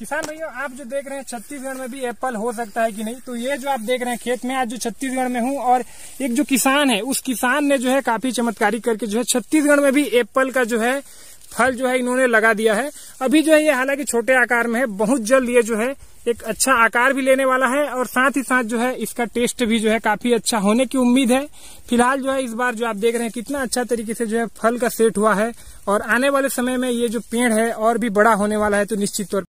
किसान भैया आप जो देख रहे हैं छत्तीसगढ़ में भी एप्पल हो सकता है कि नहीं तो ये जो आप देख रहे हैं खेत में आज जो छत्तीसगढ़ में हूँ और एक जो किसान है उस किसान ने जो है काफी चमत्कारी करके जो है छत्तीसगढ़ में भी एप्पल का जो है फल जो है इन्होंने लगा दिया है अभी जो है ये हालांकि छोटे आकार में है बहुत जल्द ये जो है एक अच्छा आकार भी लेने वाला है और साथ ही साथ जो है इसका टेस्ट भी जो है काफी अच्छा होने की उम्मीद है फिलहाल जो है इस बार जो आप देख रहे हैं कितना अच्छा तरीके से जो है फल का सेट हुआ है और आने वाले समय में ये जो पेड़ है और भी बड़ा होने वाला है तो निश्चित तौर